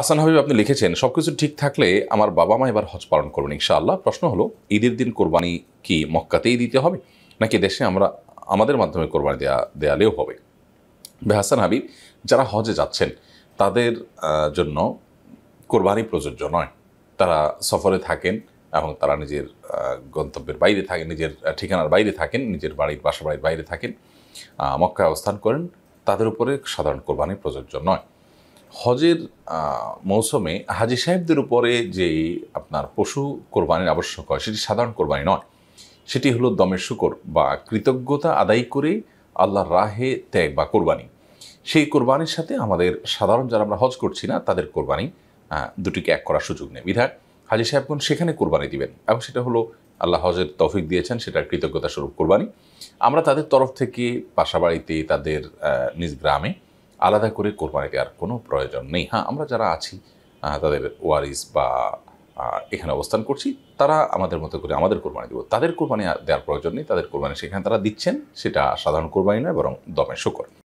আসান হাবিব আপনি লিখেছেন সব কিছু ঠিক থাকলে আমার বাবা মা এবার হজ পালন করবেন ইনশাআল্লাহ প্রশ্ন হলো ঈদের দিন কোরবানি কি মক্কাতেই দিতে হবে নাকি দেশে আমরা আমাদের মাধ্যমে কোরবানি দেয়া দেয়ালেও হবে বেহাসান হাবিব যারা হজে যাচ্ছেন তাদের জন্য কোরবানি প্রযোজ্য নয় তারা সফরে থাকেন এবং তারা নিজের গন্তব্যের বাইরে থাকেন নিজের ঠিকানার বাইরে থাকেন নিজের বাড়ির বাসা বাড়ির বাইরে থাকেন মক্কায় অবস্থান করেন তাদের উপরে সাধারণ কোরবানি প্রযোজ্য নয় হজের মৌসুমে হাজি সাহেবদের উপরে যে আপনার পশু কোরবানির আবশ্যক হয় সেটি সাধারণ কোরবানি নয় সেটি হলো দমের শুকর বা কৃতজ্ঞতা আদায় করে আল্লাহর রাহে ত্যাগ বা কোরবানি সেই কোরবানির সাথে আমাদের সাধারণ যারা আমরা হজ করছি না তাদের কোরবানি দুটিকে এক করার সুযোগ নেই বিধায় হাজি সাহেবগণ সেখানে কোরবানি দিবেন এবং সেটা হলো আল্লাহ হজের তফিক দিয়েছেন সেটা কৃতজ্ঞতা স্বরূপ কোরবানি আমরা তাদের তরফ থেকে পাশাবাড়িতে তাদের নিজ গ্রামে আলাদা করে কোরবানি দেওয়ার কোনো প্রয়োজন নেই হ্যাঁ আমরা যারা আছি তাদের ওয়ারিস বা এখানে অবস্থান করছি তারা আমাদের মতো করে আমাদের কোরবানি দেবো তাদের কোরবানি দেওয়ার প্রয়োজন নেই তাদের কোরবানি সেখানে তারা দিচ্ছেন সেটা সাধারণ কোরবানি নয় বরং দমে শুকর